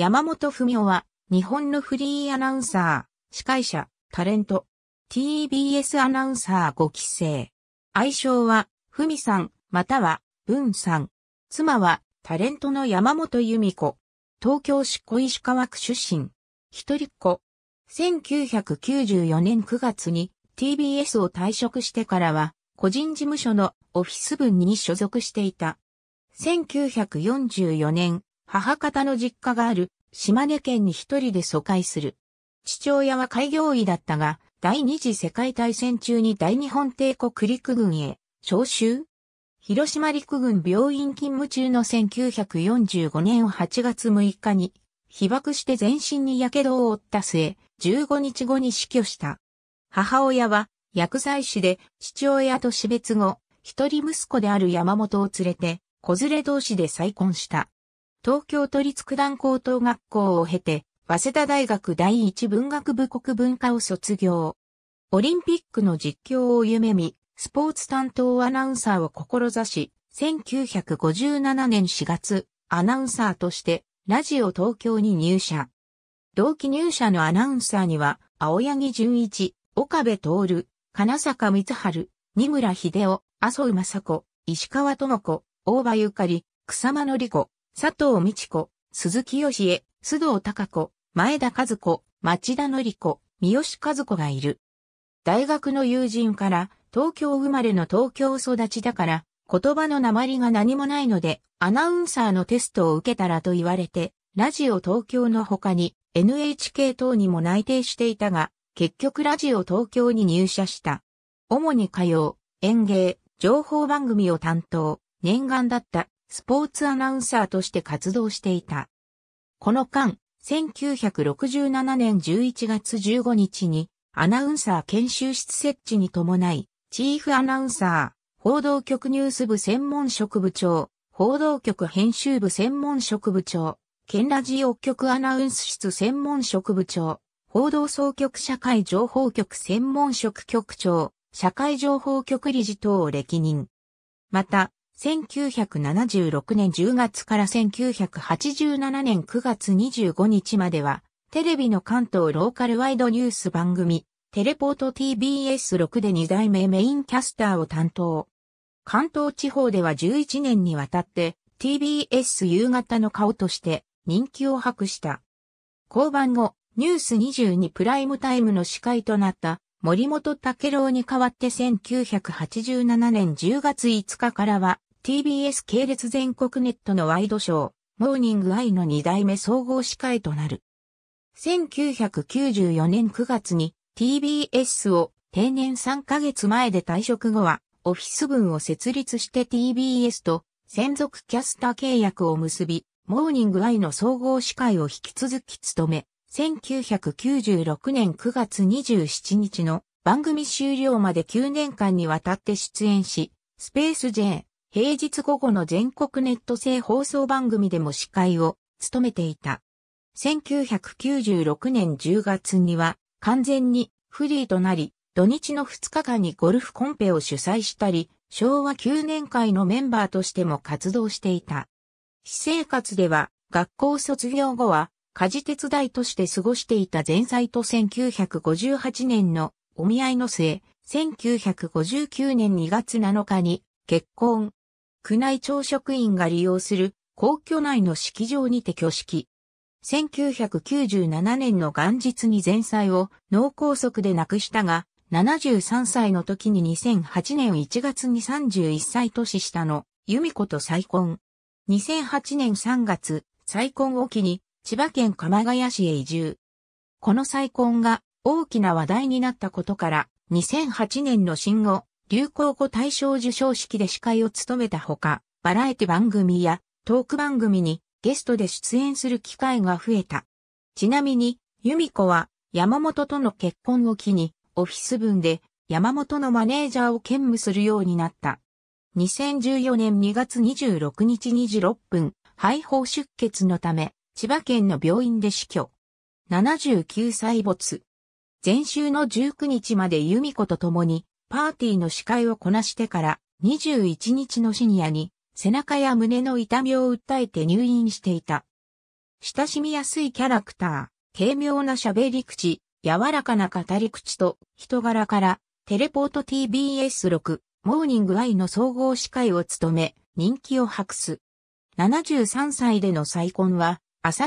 山本文夫は、日本のフリーアナウンサー、司会者、タレント、TBS アナウンサー5期生。愛称は、文さん、または、文さん。妻は、タレントの山本由美子。東京市小石川区出身。一人っ子。1994年9月に TBS を退職してからは、個人事務所のオフィス部に所属していた。1944年、母方の実家がある島根県に一人で疎開する。父親は開業医だったが、第二次世界大戦中に大日本帝国陸軍へ召集広島陸軍病院勤務中の1945年8月6日に被爆して全身に火傷を負った末、15日後に死去した。母親は薬剤師で父親と死別後、一人息子である山本を連れて、子連れ同士で再婚した。東京都立九段高等学校を経て、早稲田大学第一文学部国文科を卒業。オリンピックの実況を夢見、スポーツ担当アナウンサーを志し、1957年4月、アナウンサーとして、ラジオ東京に入社。同期入社のアナウンサーには、青柳淳一、岡部徹、金坂光春、二村秀夫、麻生雅子、石川智子、大場ゆかり、草間のり子、佐藤美智子、鈴木義恵、須藤隆子、前田和子、町田のり子、三好和子がいる。大学の友人から、東京生まれの東京育ちだから、言葉の鉛が何もないので、アナウンサーのテストを受けたらと言われて、ラジオ東京の他に NHK 等にも内定していたが、結局ラジオ東京に入社した。主に歌謡、演芸、情報番組を担当、念願だったスポーツアナウンサーとして活動していた。この間、1967年11月15日に、アナウンサー研修室設置に伴い、チーフアナウンサー、報道局ニュース部専門職部長、報道局編集部専門職部長、県ラジオ局アナウンス室専門職部長、報道総局社会情報局専門職局長、社会情報局理事等を歴任。また、1976年10月から1987年9月25日までは、テレビの関東ローカルワイドニュース番組、テレポート TBS6 で2代目メインキャスターを担当。関東地方では11年にわたって TBS 夕方の顔として人気を博した。交番後、ニュース22プライムタイムの司会となった森本武郎に代わって1987年10月5日からは TBS 系列全国ネットのワイドショー、モーニングアイの2代目総合司会となる。1994年9月に TBS を定年3ヶ月前で退職後は、オフィス分を設立して TBS と専属キャスター契約を結び、モーニングアイの総合司会を引き続き務め、1996年9月27日の番組終了まで9年間にわたって出演し、スペース J、平日午後の全国ネット制放送番組でも司会を務めていた。1996年10月には完全にフリーとなり、土日の2日間にゴルフコンペを主催したり、昭和9年会のメンバーとしても活動していた。私生活では、学校卒業後は、家事手伝いとして過ごしていた前妻と1958年のお見合いの末、1959年2月7日に結婚、宮内庁職員が利用する皇居内の式場にて挙式。1997年の元日に前妻を脳梗塞で亡くしたが、73歳の時に2008年1月に31歳年下の由美子と再婚。2008年3月、再婚を機に千葉県鎌ヶ谷市へ移住。この再婚が大きな話題になったことから、2008年の新語、流行語大賞受賞式で司会を務めたほか、バラエティ番組やトーク番組にゲストで出演する機会が増えた。ちなみに、由美子は山本との結婚を機に、オフィス分で山本のマネージャーを兼務するようになった。2014年2月26日26分、肺胞出血のため、千葉県の病院で死去。79歳没。前週の19日まで由美子と共に、パーティーの司会をこなしてから21日の深夜に背中や胸の痛みを訴えて入院していた。親しみやすいキャラクター、軽妙な喋り口、柔らかな語り口と人柄からテレポート TBS6 モーニングアイの総合司会を務め人気を博す。73歳での再婚は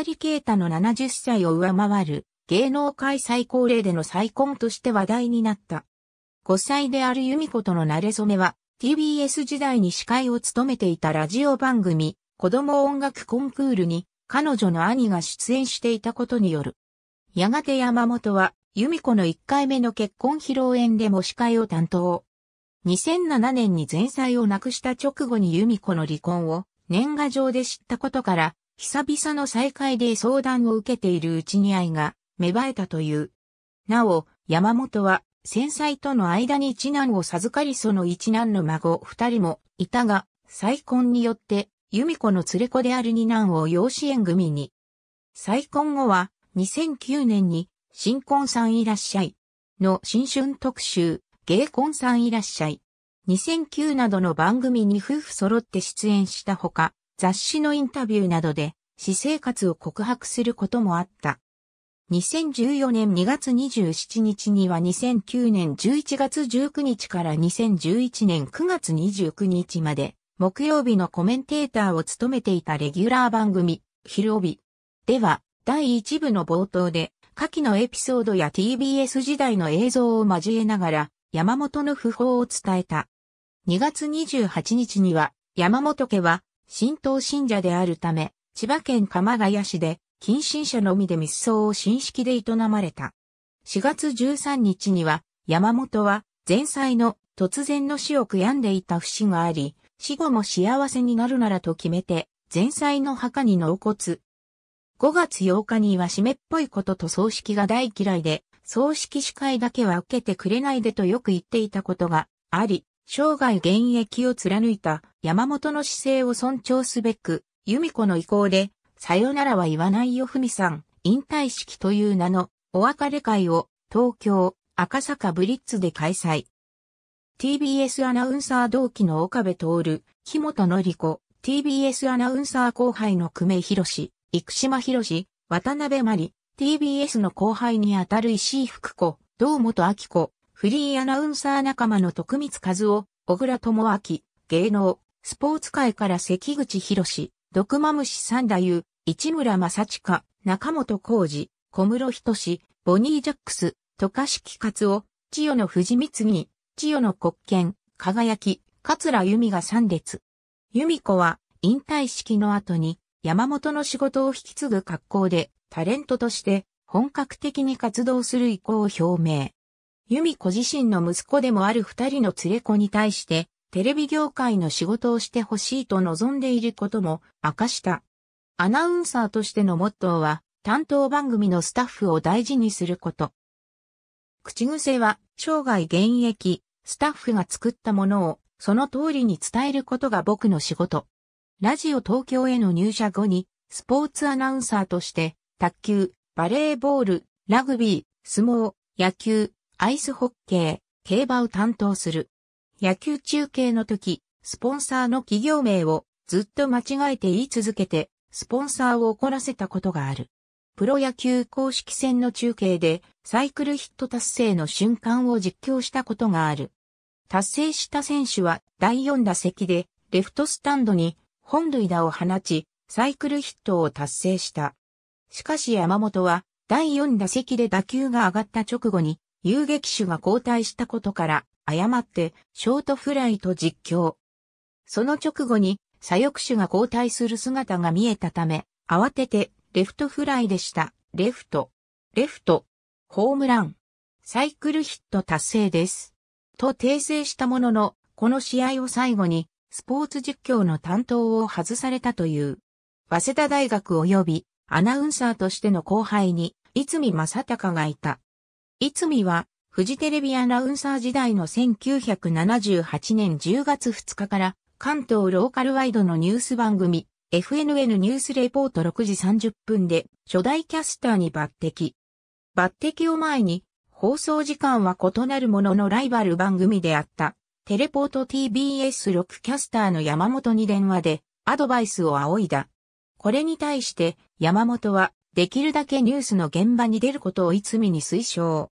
リケータの70歳を上回る芸能界最高齢での再婚として話題になった。5歳である由美子との馴れ初めは、TBS 時代に司会を務めていたラジオ番組、子供音楽コンクールに、彼女の兄が出演していたことによる。やがて山本は、由美子の1回目の結婚披露宴でも司会を担当。2007年に前妻を亡くした直後に由美子の離婚を年賀状で知ったことから、久々の再会で相談を受けているうちに愛が芽生えたという。なお、山本は戦災との間に一男を授かりその一男の孫二人もいたが、再婚によって、由美子の連れ子である二男を養子縁組に。再婚後は、2009年に、新婚さんいらっしゃい。の新春特集、芸婚さんいらっしゃい。2009などの番組に夫婦揃って出演したほか、雑誌のインタビューなどで、私生活を告白することもあった。2014年2月27日には2009年11月19日から2011年9月29日まで、木曜日のコメンテーターを務めていたレギュラー番組、昼帯。では、第1部の冒頭で、下記のエピソードや TBS 時代の映像を交えながら、山本の訃報を伝えた。2月28日には、山本家は、神道信者であるため、千葉県鎌ヶ谷市で、近親者のみで密葬を新式で営まれた。4月13日には、山本は前妻の突然の死を悔やんでいた節があり、死後も幸せになるならと決めて、前妻の墓に納骨。5月8日には湿っぽいことと葬式が大嫌いで、葬式司会だけは受けてくれないでとよく言っていたことがあり、生涯現役を貫いた山本の姿勢を尊重すべく、由美子の意向でさよならは言わないよふみさん、引退式という名のお別れ会を東京赤坂ブリッツで開催。TBS アナウンサー同期の岡部徹、木本のり子、TBS アナウンサー後輩の久米博生島博渡辺真理、TBS の後輩にあたる石井福子、堂本明子、フリーアナウンサー仲間の徳光和夫、小倉智明、芸能、スポーツ界から関口博士、毒まむし三太夫、市村正親、中本浩二、小室仁志、ボニー・ジャックス、渡嘉敷勝夫、千代の藤光千代の国権、輝き、桂由美が3列。由美子は、引退式の後に、山本の仕事を引き継ぐ格好で、タレントとして、本格的に活動する意向を表明。由美子自身の息子でもある二人の連れ子に対して、テレビ業界の仕事をしてほしいと望んでいることも明かした。アナウンサーとしてのモットーは、担当番組のスタッフを大事にすること。口癖は、生涯現役、スタッフが作ったものを、その通りに伝えることが僕の仕事。ラジオ東京への入社後に、スポーツアナウンサーとして、卓球、バレーボール、ラグビー、相撲、野球、アイスホッケー、競馬を担当する。野球中継の時、スポンサーの企業名をずっと間違えて言い続けて、スポンサーを怒らせたことがある。プロ野球公式戦の中継でサイクルヒット達成の瞬間を実況したことがある。達成した選手は第4打席でレフトスタンドに本塁打を放ちサイクルヒットを達成した。しかし山本は第4打席で打球が上がった直後に遊撃手が交代したことから誤ってショートフライと実況。その直後に左翼手が交代する姿が見えたため、慌てて、レフトフライでした。レフト、レフト、ホームラン、サイクルヒット達成です。と訂正したものの、この試合を最後に、スポーツ実況の担当を外されたという。早稲田大学及び、アナウンサーとしての後輩に、いつみ正隆がいた。いつみは、フジテレビアナウンサー時代の1978年10月2日から関東ローカルワイドのニュース番組、FNN ニュースレポート6時30分で初代キャスターに抜擢。抜擢を前に、放送時間は異なるもののライバル番組であった、テレポート TBS6 キャスターの山本に電話で、アドバイスを仰いだ。これに対して山本はできるだけニュースの現場に出ることをいつみに推奨。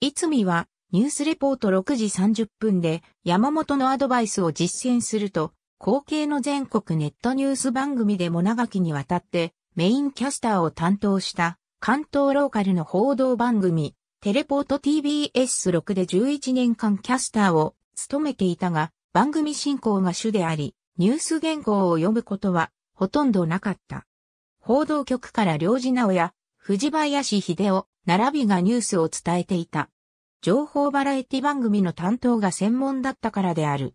いつみはニュースレポート6時30分で山本のアドバイスを実践すると、後継の全国ネットニュース番組でも長きにわたってメインキャスターを担当した関東ローカルの報道番組、テレポート TBS6 で11年間キャスターを務めていたが、番組進行が主であり、ニュース原稿を読むことはほとんどなかった。報道局から領事直や藤林秀夫、並びがニュースを伝えていた。情報バラエティ番組の担当が専門だったからである。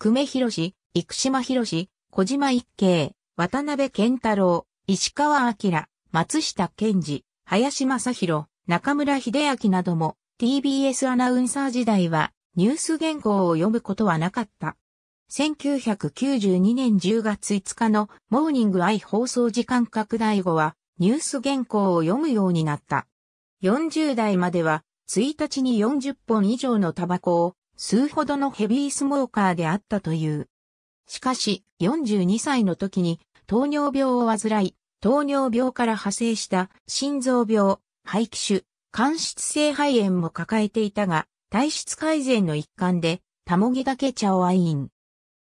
久米宏、生島宏、小島一慶、渡辺健太郎、石川明、松下健二、林正宏、中村秀明なども TBS アナウンサー時代はニュース原稿を読むことはなかった。1992年10月5日のモーニングアイ放送時間拡大後はニュース原稿を読むようになった。40代までは1日に40本以上のタバコを吸うほどのヘビースモーカーであったという。しかし、42歳の時に糖尿病を患い、糖尿病から派生した心臓病、肺気腫、間質性肺炎も抱えていたが、体質改善の一環で、たもぎだけ茶を愛飲。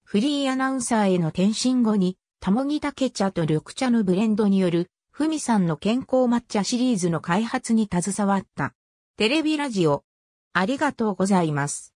フリーアナウンサーへの転身後に、たもぎだけ茶と緑茶のブレンドによる、ふみさんの健康抹茶シリーズの開発に携わった。テレビラジオ。ありがとうございます。